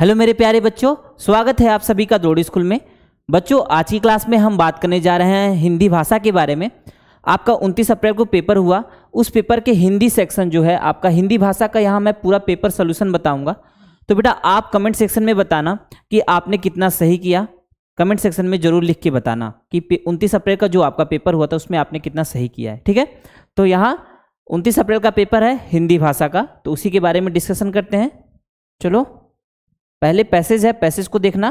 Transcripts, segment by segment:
hello मेरे प्यारे बच्चों स्वागत है आप सभी का दौड़ी स्कूल में बच्चों आज की क्लास में हम बात करने जा रहे हैं हिंदी भाषा के बारे में आपका 29 अप्रैल को पेपर हुआ उस पेपर के हिंदी सेक्शन जो है आपका हिंदी भाषा का यहाँ मैं पूरा पेपर सोल्यूशन बताऊँगा तो बेटा आप कमेंट सेक्शन में बताना कि आपने कितना सही किया कमेंट सेक्शन में जरूर लिख के बताना कि उनतीस अप्रैल का जो आपका पेपर हुआ था उसमें आपने कितना सही किया है ठीक है तो यहाँ उनतीस अप्रैल का पेपर है हिंदी भाषा का तो उसी के बारे में डिस्कशन करते हैं चलो पहले पैसेज है पैसेज को देखना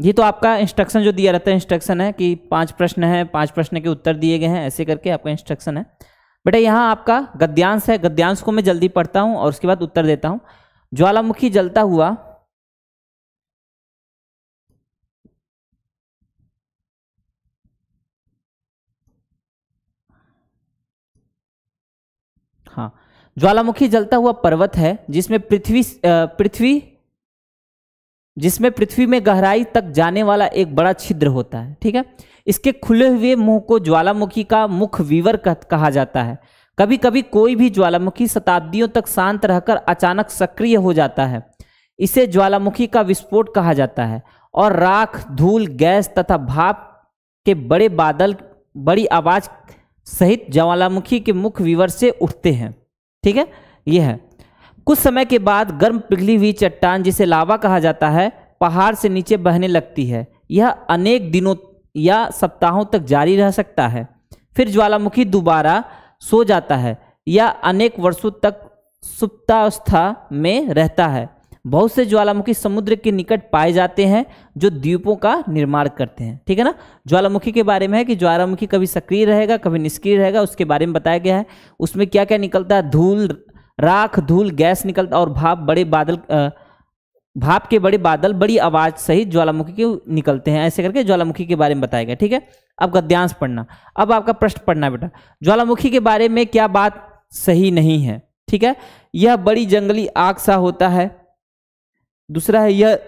ये तो आपका इंस्ट्रक्शन जो दिया रहता है इंस्ट्रक्शन है कि पांच प्रश्न है पांच प्रश्न के उत्तर दिए गए हैं ऐसे करके आपका इंस्ट्रक्शन है बेटा यहाँ आपका गद्यांश है गद्यांश को मैं जल्दी पढ़ता हूँ और उसके बाद उत्तर देता हूँ ज्वालामुखी जलता हुआ हाँ ज्वालामुखी जलता हुआ पर्वत है जिसमें पृथ्वी पृथ्वी जिसमें पृथ्वी में गहराई तक जाने वाला एक बड़ा छिद्र होता है ठीक है इसके खुले हुए मुंह को ज्वालामुखी का मुख विवर कहा जाता है कभी कभी कोई भी ज्वालामुखी शताब्दियों तक शांत रहकर अचानक सक्रिय हो जाता है इसे ज्वालामुखी का विस्फोट कहा जाता है और राख धूल गैस तथा भाप के बड़े बादल बड़ी आवाज सहित ज्वालामुखी के मुख विवर से उठते हैं ठीक है यह है कुछ समय के बाद गर्म पिघली हुई चट्टान जिसे लावा कहा जाता है पहाड़ से नीचे बहने लगती है यह अनेक दिनों या सप्ताहों तक जारी रह सकता है फिर ज्वालामुखी दोबारा सो जाता है या अनेक वर्षों तक सुप्तावस्था में रहता है बहुत से ज्वालामुखी समुद्र के निकट पाए जाते हैं जो द्वीपों का निर्माण करते हैं ठीक है ना ज्वालामुखी के बारे में है कि ज्वालामुखी कभी सक्रिय रहेगा कभी निष्क्रिय रहेगा उसके बारे में बताया गया है उसमें क्या क्या निकलता है धूल राख धूल गैस निकलता और भाप बड़े बादल भाप के बड़े बादल बड़ी आवाज सहित ज्वालामुखी के निकलते हैं ऐसे करके ज्वालामुखी के बारे में बताया गया ठीक है अब गद्यांश पढ़ना अब आपका प्रश्न पढ़ना बेटा ज्वालामुखी के बारे में क्या बात सही नहीं है ठीक है यह बड़ी जंगली आग सा होता है दूसरा है यह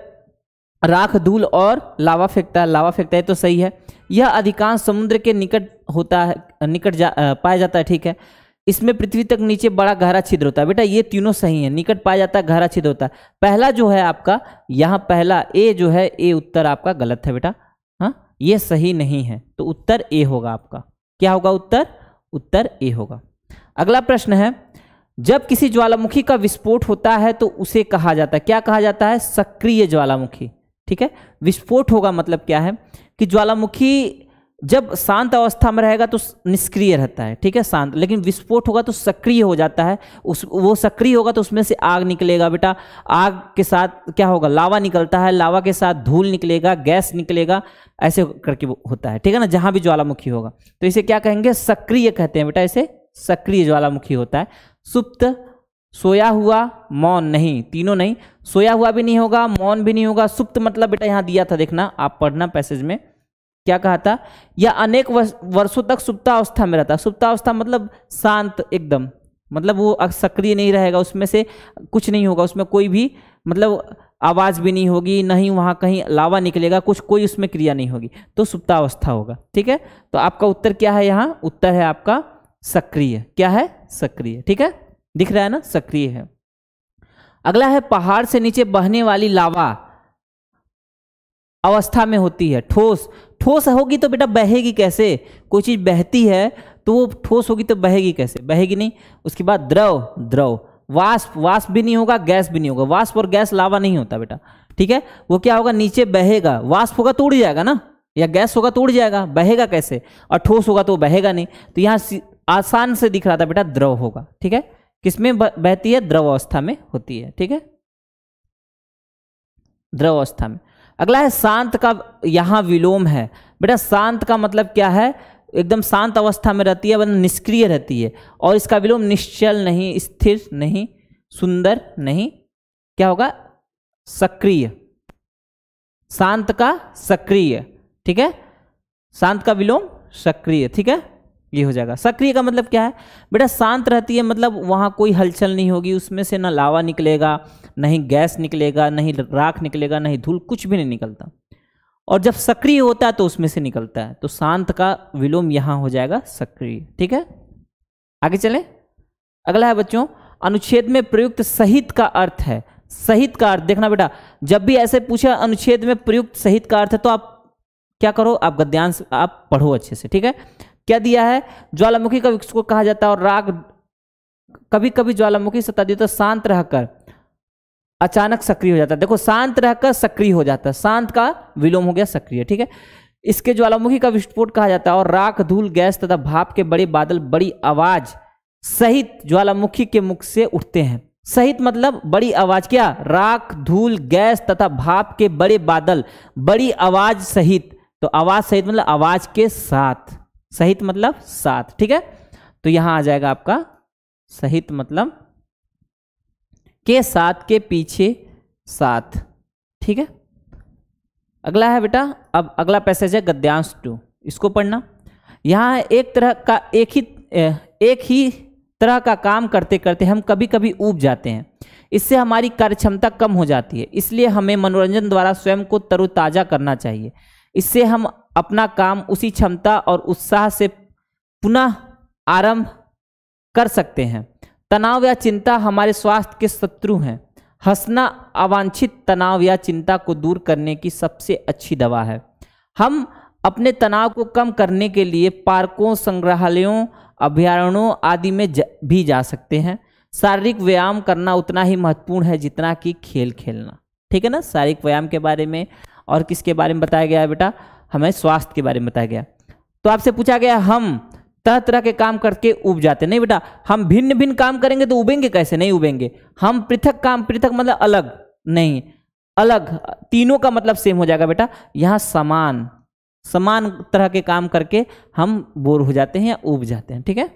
राख धूल और लावा फेंकता है लावा फेंकता है तो सही है यह अधिकांश समुद्र के निकट होता है निकट जा, पाया जाता है ठीक है इसमें पृथ्वी तक नीचे बड़ा गहरा छिद्र होता है बेटा ये तीनों सही है निकट पाया जाता है गहरा छिद्र होता है पहला जो है आपका यहाँ पहला ए जो है ए उत्तर आपका गलत है बेटा हाँ ये सही नहीं है तो उत्तर ए होगा आपका क्या होगा उत्तर उत्तर ए होगा अगला प्रश्न है जब किसी ज्वालामुखी का विस्फोट होता है तो उसे कहा जाता है क्या कहा जाता है सक्रिय ज्वालामुखी ठीक है विस्फोट होगा मतलब क्या है कि ज्वालामुखी जब शांत अवस्था में रहेगा तो निष्क्रिय रहता है ठीक है शांत लेकिन विस्फोट होगा तो सक्रिय हो जाता है उस वो सक्रिय होगा तो उसमें से आग निकलेगा बेटा आग के साथ क्या होगा लावा निकलता है लावा के साथ धूल निकलेगा गैस निकलेगा ऐसे करके होता है ठीक है ना जहाँ भी ज्वालामुखी होगा तो इसे क्या कहेंगे सक्रिय कहते हैं बेटा इसे सक्रिय ज्वालामुखी होता है सुप्त सोया हुआ मौन नहीं तीनों नहीं सोया हुआ भी नहीं होगा मौन भी नहीं होगा सुप्त मतलब बेटा यहाँ दिया था देखना आप पढ़ना पैसेज में क्या कहा था या अनेक वर्षों तक सुप्तावस्था में रहता सुप्तावस्था मतलब शांत एकदम मतलब वो सक्रिय नहीं रहेगा उसमें से कुछ नहीं होगा उसमें कोई भी मतलब आवाज़ भी नहीं होगी नहीं वहाँ कहीं लावा निकलेगा कुछ कोई उसमें क्रिया नहीं होगी तो सुप्तावस्था होगा ठीक है तो आपका उत्तर क्या है यहाँ उत्तर है आपका सक्रिय क्या है सक्रिय ठीक है दिख रहा है ना सक्रिय है अगला है पहाड़ से नीचे बहने वाली लावा अवस्था में होती है ठोस ठोस होगी तो बेटा बहेगी कैसे कोई चीज़ बहती है तो वो ठोस होगी तो बहेगी कैसे बहेगी नहीं उसके बाद द्रव द्रव वाष्प वाष्प भी नहीं होगा गैस भी नहीं होगा वाष्प और गैस लावा नहीं होता बेटा ठीक है वो क्या होगा नीचे बहेगा वाष्प होगा तो उड़ जाएगा ना या गैस होगा तो उड़ जाएगा बहेगा कैसे और ठोस होगा तो बहेगा नहीं तो यहाँ आसान से दिख रहा था बेटा द्रव होगा ठीक है किसमें बहती है द्रव अवस्था में होती है ठीक है द्रव अवस्था में अगला है शांत का यहाँ विलोम है बेटा शांत का मतलब क्या है एकदम शांत अवस्था में रहती है वरना निष्क्रिय रहती है और इसका विलोम निश्चल नहीं स्थिर नहीं सुंदर नहीं क्या होगा सक्रिय शांत का सक्रिय ठीक है शांत का विलोम सक्रिय ठीक है ये हो जाएगा सक्रिय का मतलब क्या है बेटा शांत रहती है मतलब वहाँ कोई हलचल नहीं होगी उसमें से ना लावा निकलेगा नहीं गैस निकलेगा नहीं राख निकलेगा नहीं धूल कुछ भी नहीं निकलता और जब सक्रिय होता है तो उसमें से निकलता है तो शांत का विलोम यहाँ हो जाएगा सक्रिय ठीक है आगे चले अगला है बच्चों अनुच्छेद में प्रयुक्त सहित का अर्थ है सहित का अर्थ देखना बेटा जब भी ऐसे पूछा अनुच्छेद में प्रयुक्त सहित का अर्थ है तो आप क्या करो आप गद्यांश आप पढ़ो अच्छे से ठीक है क्या दिया है ज्वालामुखी का वृक्ष को कहा जाता है और राग कभी कभी ज्वालामुखी सतादी तो शांत रहकर अचानक सक्रिय हो जाता है देखो शांत रहकर सक्रिय हो जाता है शांत का विलोम हो गया सक्रिय ठीक है इसके ज्वालामुखी का विस्फोट कहा जाता है और राख धूल गैस तथा भाप के बड़े बादल बड़ी आवाज सहित ज्वालामुखी के मुख से उठते हैं सहित मतलब बड़ी आवाज क्या राख धूल गैस तथा भाप के बड़े बादल बड़ी आवाज सहित तो आवाज सहित मतलब आवाज के साथ सहित मतलब सात ठीक है तो यहां आ जाएगा आपका सहित मतलब के साथ के पीछे साथ ठीक है अगला है बेटा अब अगला पैसेज है गद्यांश टू इसको पढ़ना यहाँ एक तरह का एक ही एक ही तरह का काम करते करते हम कभी कभी ऊब जाते हैं इससे हमारी कार्यक्षमता कम हो जाती है इसलिए हमें मनोरंजन द्वारा स्वयं को तरोताज़ा करना चाहिए इससे हम अपना काम उसी क्षमता और उत्साह से पुनः आरंभ कर सकते हैं तनाव या चिंता हमारे स्वास्थ्य के शत्रु हैं हंसना अवांछित तनाव या चिंता को दूर करने की सबसे अच्छी दवा है हम अपने तनाव को कम करने के लिए पार्कों संग्रहालयों अभ्यारण्यों आदि में ज, भी जा सकते हैं शारीरिक व्यायाम करना उतना ही महत्वपूर्ण है जितना कि खेल खेलना ठीक है ना शारीरिक व्यायाम के बारे में और किसके बारे में बताया गया है बेटा हमें स्वास्थ्य के बारे में बताया गया तो आपसे पूछा गया हम तरह तरह के काम करके उब जाते नहीं बेटा हम भिन्न भिन्न काम करेंगे तो उबेंगे कैसे नहीं उबेंगे हम पृथक काम पृथक मतलब अलग नहीं अलग तीनों का मतलब सेम हो जाएगा बेटा यहाँ समान समान तरह के काम करके हम बोर हो जाते हैं या उब जाते हैं ठीक है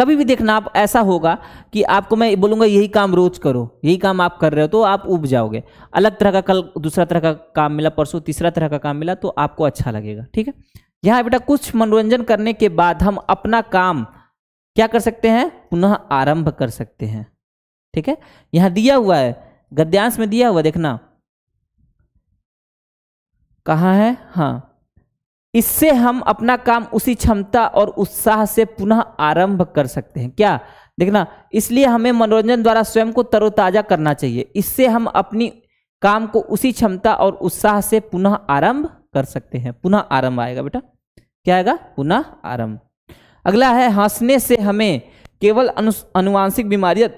कभी भी देखना आप ऐसा होगा कि आपको मैं बोलूँगा यही काम रोज करो यही काम आप कर रहे हो तो आप उब जाओगे अलग तरह का कल दूसरा तरह का काम मिला परसों तीसरा तरह का काम मिला तो आपको अच्छा लगेगा ठीक है यहाँ बेटा कुछ मनोरंजन करने के बाद हम अपना काम क्या कर सकते हैं पुनः आरंभ कर सकते हैं ठीक है यहाँ दिया हुआ है गद्यांश में दिया हुआ देखना कहाँ है हाँ इससे हम अपना काम उसी क्षमता और उत्साह से पुनः आरंभ कर सकते हैं क्या देखना इसलिए हमें मनोरंजन द्वारा स्वयं को तरोताजा करना चाहिए इससे हम अपनी काम को उसी क्षमता और उत्साह से पुनः आरंभ कर सकते हैं पुनः आरंभ आएगा बेटा क्या आएगा पुनः आरंभ अगला है हंसने से हमें केवल अनुवांशिक बीमारियां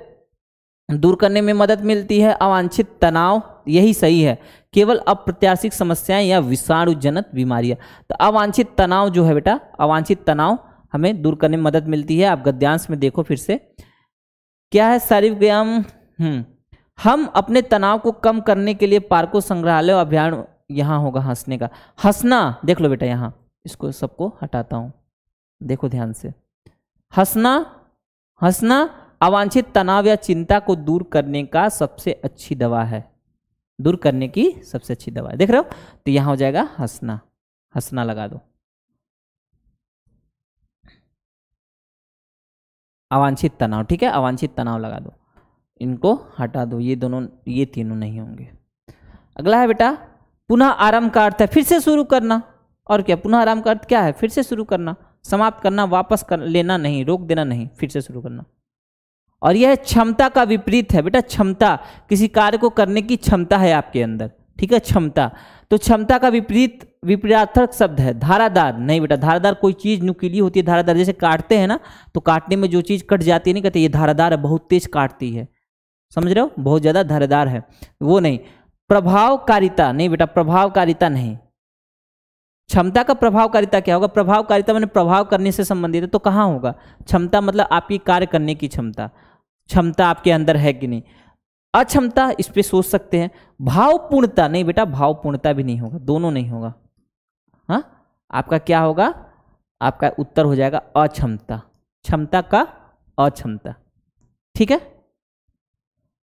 दूर करने में मदद मिलती है अवांछित तनाव यही सही है केवल अप्रत्याशित समस्याएं या विषाणुजनक बीमारियां तो अवांछित तनाव जो है बेटा अवांछित तनाव हमें दूर करने में मदद मिलती है आप गद्यांश में देखो फिर से क्या है शारीरिक व्यायाम हम्म, हम अपने तनाव को कम करने के लिए पार्को संग्रहालय अभियान यहाँ होगा हंसने का हंसना देख लो बेटा यहाँ इसको सबको हटाता हूँ देखो ध्यान से हंसना हंसना अवांछित तनाव या चिंता को दूर करने का सबसे अच्छी दवा है दूर करने की सबसे अच्छी दवा है देख रहे हो तो यहां हो जाएगा हंसना हंसना लगा दो अवांछित तनाव ठीक है अवांछित तनाव लगा दो इनको हटा दो ये दोनों ये तीनों नहीं होंगे अगला है बेटा पुनः आरंभ का अर्थ है फिर से शुरू करना और क्या पुनः आरंभ का अर्थ क्या है फिर से शुरू करना समाप्त करना वापस कर लेना नहीं रोक देना नहीं फिर से शुरू करना और यह क्षमता का विपरीत है बेटा क्षमता किसी कार्य को करने की क्षमता है आपके अंदर ठीक है क्षमता तो क्षमता का विपरीत विपरीतार्थक शब्द है धारादार नहीं बेटा धारादार कोई चीज़ नुकीली होती है धारादार जैसे काटते हैं ना तो काटने में जो चीज़ कट जाती है नहीं कहते ये धारादार है बहुत तेज काटती है समझ रहे हो बहुत ज़्यादा धारादार है वो नहीं प्रभावकारिता नहीं बेटा प्रभावकारिता नहीं क्षमता का प्रभावकारिता क्या होगा प्रभावकारिता मैंने प्रभाव करने से संबंधित है तो कहाँ होगा क्षमता मतलब आपकी कार्य करने की क्षमता क्षमता आपके अंदर है कि नहीं अक्षमता इस पर सोच सकते हैं भावपूर्णता नहीं बेटा भावपूर्णता भी नहीं होगा दोनों नहीं होगा हाँ आपका क्या होगा आपका उत्तर हो जाएगा अक्षमता क्षमता का अक्षमता ठीक है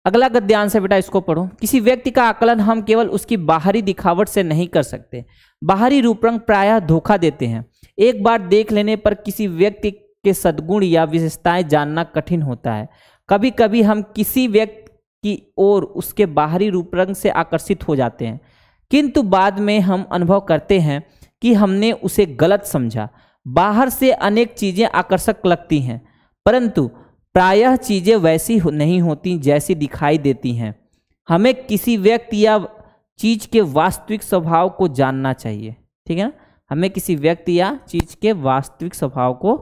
अगला गद्यांश है बेटा इसको पढ़ो किसी व्यक्ति का आकलन हम केवल उसकी बाहरी दिखावट से नहीं कर सकते बाहरी रूप रंग प्रायः धोखा देते हैं एक बार देख लेने पर किसी व्यक्ति के सदगुण या विशेषताएं जानना कठिन होता है कभी कभी हम किसी व्यक्ति की ओर उसके बाहरी रूप रंग से आकर्षित हो जाते हैं किंतु बाद में हम अनुभव करते हैं कि हमने उसे गलत समझा बाहर से अनेक चीज़ें आकर्षक लगती हैं परंतु प्रायः चीज़ें वैसी नहीं होती जैसी दिखाई देती हैं हमें किसी व्यक्ति या चीज़ के वास्तविक स्वभाव को जानना चाहिए ठीक है ना हमें किसी व्यक्ति या चीज़ के वास्तविक स्वभाव को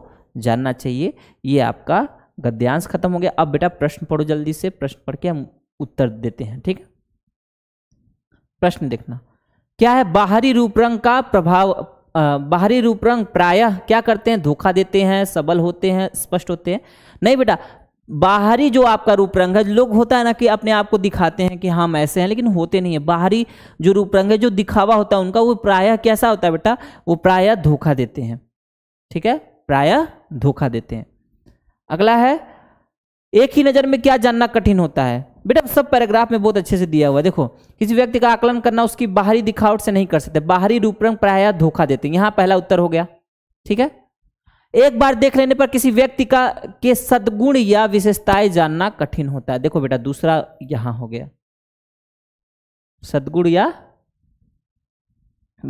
जानना चाहिए ये आपका गद्यांश खत्म हो गया अब बेटा प्रश्न पढ़ो जल्दी से प्रश्न पढ़ के हम उत्तर देते हैं ठीक है प्रश्न देखना क्या है बाहरी रूप रंग का प्रभाव बाहरी रूप रंग प्रायः क्या करते हैं धोखा देते हैं सबल होते हैं स्पष्ट होते हैं नहीं बेटा बाहरी जो आपका रूप रंग है लोग होता है ना कि अपने आप को दिखाते हैं कि हाँ, हम ऐसे हैं लेकिन होते नहीं है बाहरी जो रूप रंग है जो दिखावा होता है उनका वो प्रायः कैसा होता है बेटा वो प्रायः धोखा देते हैं ठीक है प्रायः धोखा देते हैं अगला है एक ही नज़र में क्या जानना कठिन होता है बेटा सब पैराग्राफ में बहुत अच्छे से दिया हुआ देखो किसी व्यक्ति का आकलन करना उसकी बाहरी दिखावट से नहीं कर सकते बाहरी रूपरंग प्रायः धोखा देते हैं यहाँ पहला उत्तर हो गया ठीक है एक बार देख लेने पर किसी व्यक्ति का के सदगुण या विशेषताएं जानना कठिन होता है देखो बेटा दूसरा यहां हो गया सदगुण या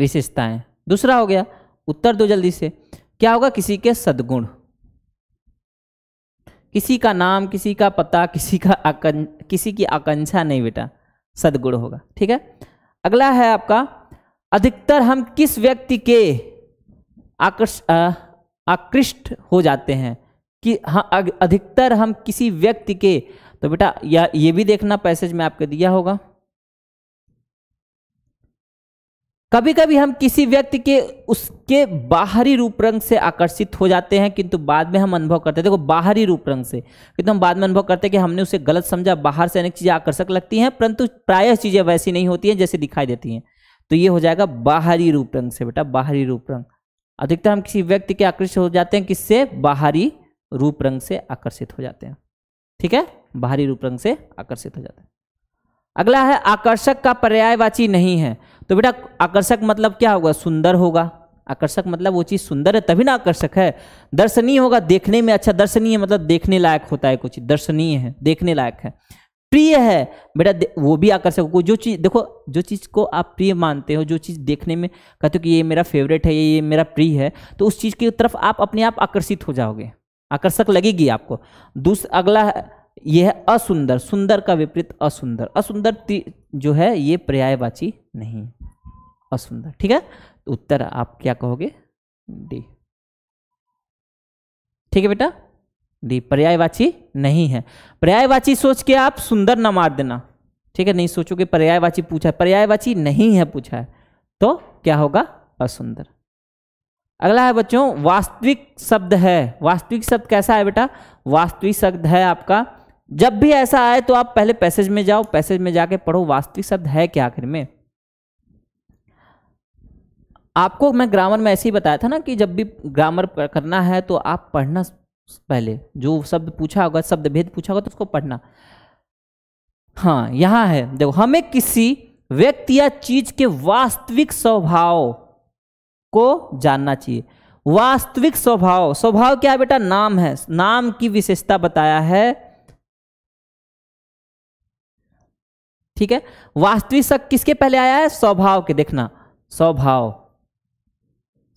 विशेषताएं दूसरा हो गया उत्तर दो जल्दी से क्या होगा किसी के सदगुण किसी का नाम किसी का पता किसी का आकं किसी की आकांक्षा नहीं बेटा सदगुण होगा ठीक है अगला है आपका अधिकतर हम किस व्यक्ति के आकर्ष आकृष्ट हो जाते हैं कि हाँ अधिकतर हम किसी व्यक्ति के तो बेटा यह ये भी देखना पैसेज में आपके दिया होगा कभी कभी हम किसी व्यक्ति के उसके बाहरी रूप रंग से आकर्षित हो जाते हैं किंतु बाद में हम अनुभव करते हैं देखो बाहरी रूप रंग से किंतु हम बाद में अनुभव करते हैं कि हमने उसे गलत समझा बाहर से अनेक चीज़ें आकर्षक लगती हैं परंतु प्रायः चीज़ें वैसी नहीं होती हैं जैसे दिखाई देती हैं तो ये हो जाएगा बाहरी रूप रंग से बेटा बाहरी रूप रंग अधिकतर हम किसी व्यक्ति के आकर्षित हो जाते हैं किससे बाहरी रूप रंग से आकर्षित हो जाते हैं ठीक है बाहरी रूप रंग से आकर्षित हो जाते हैं अगला है आकर्षक का पर्यायवाची नहीं है तो बेटा आकर्षक मतलब क्या होगा सुंदर होगा आकर्षक मतलब वो चीज़ सुंदर है तभी ना आकर्षक है दर्शनीय होगा देखने में अच्छा दर्शनीय मतलब देखने लायक होता है कुछ दर्शनीय है देखने लायक है प्रिय है बेटा वो भी आकर्षक हो जो चीज़ देखो जो चीज़ को आप प्रिय मानते हो जो चीज़ देखने में कहते हो कि ये मेरा फेवरेट है ये मेरा प्रिय है तो उस चीज़ की तरफ आप अपने आप आकर्षित हो जाओगे आकर्षक लगेगी आपको दूसरा अगला ये है असुंदर सुंदर का विपरीत असुंदर असुंदर जो है ये पर्यायवाची नहीं असुंदर ठीक है तो उत्तर आप क्या कहोगे डी ठीक है बेटा डी पर्यायवाची नहीं है पर्यायवाची सोच के आप सुंदर ना मार देना ठीक है नहीं सोचोगे पर्यायवाची पूछा है पर्यायवाची नहीं है पूछा है तो क्या होगा असुंदर अगला है बच्चों वास्तविक शब्द है वास्तविक शब्द कैसा है बेटा वास्तविक शब्द है आपका जब भी ऐसा आए तो आप पहले पैसेज में जाओ पैसेज में जाके पढ़ो वास्तविक शब्द है क्या आखिर में आपको मैं ग्रामर में ऐसे ही बताया था ना कि जब भी ग्रामर करना है तो आप पढ़ना पहले जो शब्द पूछा होगा शब्द भेद पूछा होगा तो उसको पढ़ना हाँ यहां है देखो हमें किसी व्यक्ति या चीज के वास्तविक स्वभाव को जानना चाहिए वास्तविक स्वभाव स्वभाव क्या है बेटा नाम है नाम की विशेषता बताया है ठीक है वास्तविक शक किसके पहले आया है स्वभाव के देखना स्वभाव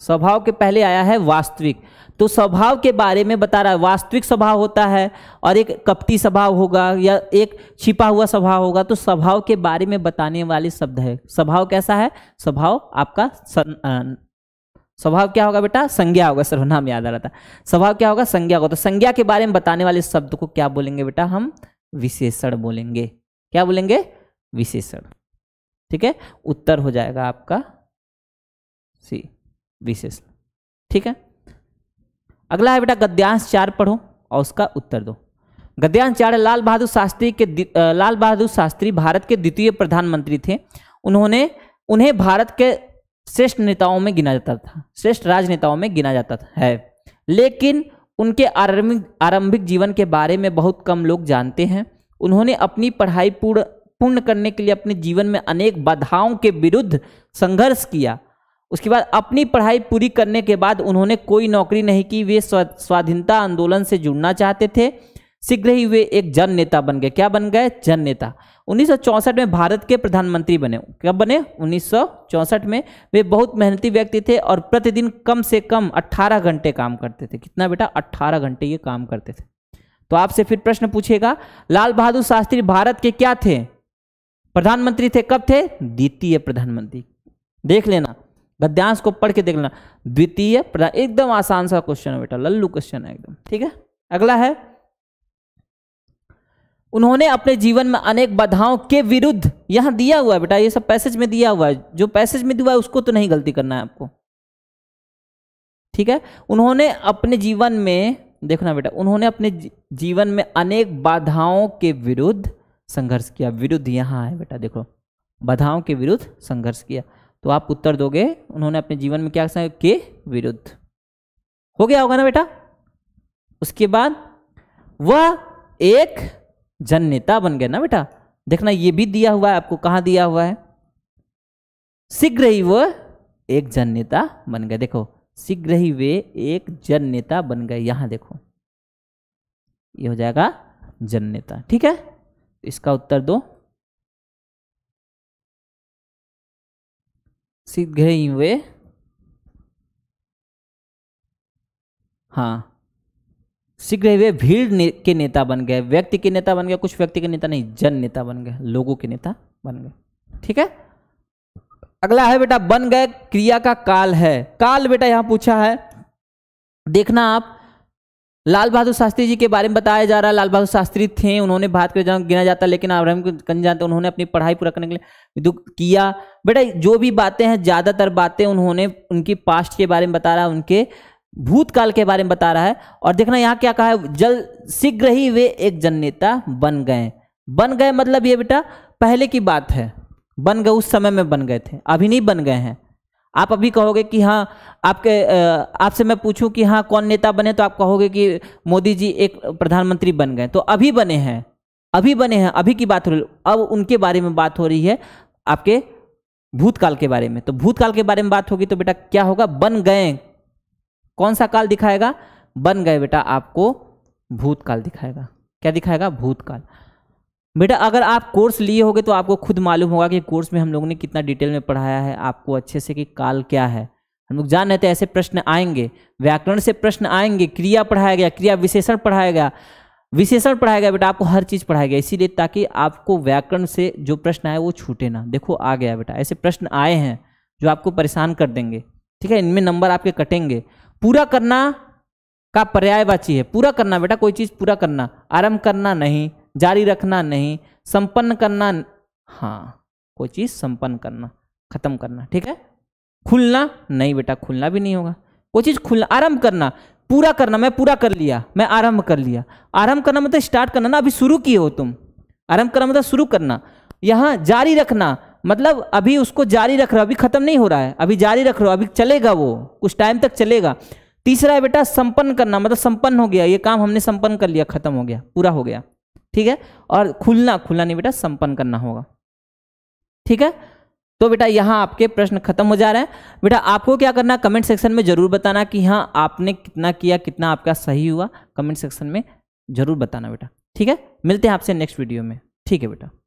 स्वभाव के पहले आया है वास्तविक तो स्वभाव के बारे में बता रहा है वास्तविक स्वभाव होता है और एक कपटी स्वभाव होगा या एक छिपा हुआ स्वभाव होगा तो स्वभाव के बारे में बताने वाले शब्द है स्वभाव कैसा है स्वभाव आपका स्वभाव क्या होगा बेटा संज्ञा होगा सर्वनाम याद आ रहा था स्वभाव क्या होगा संज्ञा होगा तो संज्ञा के बारे में बताने वाले शब्द को क्या बोलेंगे बेटा हम विशेषण बोलेंगे क्या बोलेंगे विशेषण ठीक है उत्तर हो जाएगा आपका सी विशेषण ठीक है अगला है बेटा गद्यांश चार पढ़ो और उसका उत्तर दो गद्यांश चार लाल बहादुर शास्त्री के लाल बहादुर शास्त्री भारत के द्वितीय प्रधानमंत्री थे उन्होंने उन्हें भारत के श्रेष्ठ नेताओं में गिना जाता था श्रेष्ठ राजनेताओं में गिना जाता था है लेकिन उनके आरंभिक आरंभिक जीवन के बारे में बहुत कम लोग जानते हैं उन्होंने अपनी पढ़ाई पूर्ण पूर्ण करने के लिए अपने जीवन में अनेक बाधाओं के विरुद्ध संघर्ष किया उसके बाद अपनी पढ़ाई पूरी करने के बाद उन्होंने कोई नौकरी नहीं की वे स्वाधीनता आंदोलन से जुड़ना चाहते थे शीघ्र ही वे एक जन नेता बन गए क्या बन गए जन नेता उन्नीस में भारत के प्रधानमंत्री बने कब बने उन्नीस में वे बहुत मेहनती व्यक्ति थे और प्रतिदिन कम से कम 18 घंटे काम करते थे कितना बेटा 18 घंटे ये काम करते थे तो आपसे फिर प्रश्न पूछेगा लाल बहादुर शास्त्री भारत के क्या थे प्रधानमंत्री थे कब थे द्वितीय प्रधानमंत्री देख लेना गद्यांश को पढ़ के देख लेना द्वितीय प्रधान एकदम आसान सा क्वेश्चन है बेटा लल्लू क्वेश्चन है एकदम ठीक है अगला है उन्होंने अपने जीवन में अनेक बाधाओं के विरुद्ध यहां दिया हुआ है बेटा ये सब पैसेज में दिया हुआ है जो पैसेज में दिया है उसको तो नहीं गलती करना है आपको ठीक है उन्होंने अपने जीवन में देखना बेटा उन्होंने अपने जीवन में अनेक बाधाओं के विरुद्ध संघर्ष किया विरुद्ध यहाँ है बेटा देखो बधाओं के विरुद्ध संघर्ष किया तो आप उत्तर दोगे उन्होंने अपने जीवन में क्या के विरुद्ध हो गया होगा ना बेटा उसके बाद वह एक जन नेता बन गया ना बेटा देखना ये भी दिया हुआ है आपको कहाँ दिया हुआ है शीघ्र ही वह एक जन नेता बन गए देखो शीघ्र ही वे एक जन नेता बन गए यहां देखो ये यह हो जाएगा जन नेता ठीक है इसका उत्तर दो शीघ्र ही वे हाँ शीघ्र ही वे भीड़ ने, के नेता बन गए व्यक्ति के नेता बन गए कुछ व्यक्ति के नेता नहीं जन नेता बन गए लोगों के नेता बन गए ठीक है अगला है बेटा बन गए क्रिया का काल है काल बेटा यहां पूछा है देखना आप लाल बहादुर शास्त्री जी के बारे में बताया जा रहा है लाल बहादुर शास्त्री थे उन्होंने भारत के गिना जाता लेकिन आब्राहम कंज जानते उन्होंने अपनी पढ़ाई पूरा करने के लिए किया बेटा जो भी बातें हैं ज़्यादातर बातें उन्होंने उनकी पास्ट के बारे में बता रहा है उनके भूतकाल के बारे में बता रहा है और देखना यहाँ क्या कहा है जल शीघ्र ही वे एक जन नेता बन गए बन गए मतलब ये बेटा पहले की बात है बन गए उस समय में बन गए थे अभी नहीं बन गए हैं आप अभी कहोगे कि हाँ आपके आपसे मैं पूछूं कि हाँ कौन नेता बने तो आप कहोगे कि मोदी जी एक प्रधानमंत्री बन गए तो अभी बने हैं अभी बने हैं अभी की बात हो रही अब उनके बारे में बात हो रही है आपके भूतकाल के बारे में तो भूतकाल के बारे में बात होगी तो बेटा क्या होगा बन गए कौन सा काल दिखाएगा बन गए बेटा आपको भूतकाल दिखाएगा क्या दिखाएगा भूतकाल बेटा अगर आप कोर्स लिए होगे तो आपको खुद मालूम होगा कि कोर्स में हम लोगों ने कितना डिटेल में पढ़ाया है आपको अच्छे से कि काल क्या है हम लोग जान रहे थे ऐसे प्रश्न आएंगे व्याकरण से प्रश्न आएंगे क्रिया पढ़ाया गया क्रिया विशेषण पढ़ाया गया विशेषण पढ़ाया गया बेटा आपको हर चीज़ पढ़ाया गया इसीलिए ताकि आपको व्याकरण से जो प्रश्न आए वो छूटे ना देखो आ गया बेटा ऐसे प्रश्न आए हैं जो आपको परेशान कर देंगे ठीक है इनमें नंबर आपके कटेंगे पूरा करना का पर्यायवाची है पूरा करना बेटा कोई चीज़ पूरा करना आरंभ करना नहीं जारी रखना नहीं संपन्न करना हाँ कोई चीज़ संपन्न करना खत्म करना ठीक है खुलना नहीं बेटा खुलना भी नहीं होगा कोई चीज़ खुलना आरंभ करना पूरा करना मैं पूरा कर लिया मैं आरंभ कर लिया आरंभ करना मतलब स्टार्ट करना ना अभी शुरू किए हो तुम आरंभ करना मतलब शुरू करना यहाँ जारी रखना मतलब अभी उसको जारी रख रहे हो अभी खत्म नहीं हो रहा है अभी जारी रख रहे हो अभी चलेगा वो कुछ टाइम तक चलेगा तीसरा है बेटा संपन्न करना मतलब संपन्न हो गया ये काम हमने संपन्न कर लिया खत्म हो गया पूरा हो गया ठीक है और खुलना खुलना नहीं बेटा संपन्न करना होगा ठीक है तो बेटा यहाँ आपके प्रश्न खत्म हो जा रहे हैं बेटा आपको क्या करना कमेंट सेक्शन में जरूर बताना कि हाँ आपने कितना किया कितना आपका सही हुआ कमेंट सेक्शन में जरूर बताना बेटा ठीक है मिलते हैं आपसे नेक्स्ट वीडियो में ठीक है बेटा